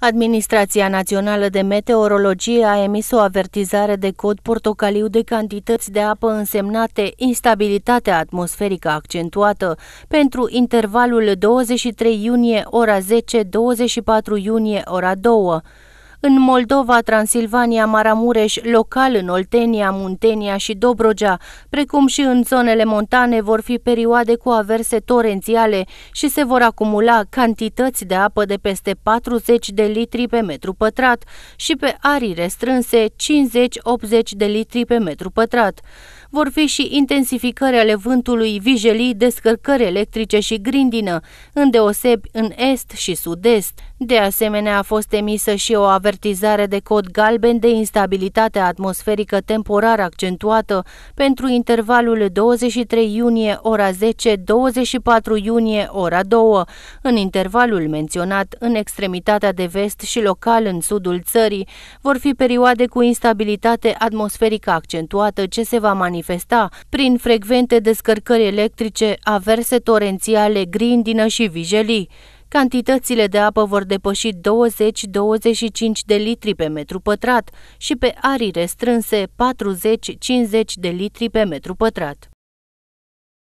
Administrația Națională de Meteorologie a emis o avertizare de cod portocaliu de cantități de apă însemnate, instabilitatea atmosferică accentuată pentru intervalul 23 iunie ora 10-24 iunie ora 2, în Moldova, Transilvania, Maramureș, local în Oltenia, Muntenia și Dobrogea, precum și în zonele montane vor fi perioade cu averse torențiale și se vor acumula cantități de apă de peste 40 de litri pe metru pătrat și pe arii restrânse 50-80 de litri pe metru pătrat vor fi și intensificări ale vântului, vijelii, descărcări electrice și grindină, îndeoseb în est și sud-est. De asemenea, a fost emisă și o avertizare de cod galben de instabilitate atmosferică temporar accentuată pentru intervalul 23 iunie ora 10, 24 iunie ora 2, în intervalul menționat în extremitatea de vest și local în sudul țării, vor fi perioade cu instabilitate atmosferică accentuată ce se va manifesta manifesta prin frecvente descărcări electrice, averse torențiale, grindină și vijelii. Cantitățile de apă vor depăși 20-25 de litri pe metru pătrat și pe arii restrânse 40-50 de litri pe metru pătrat.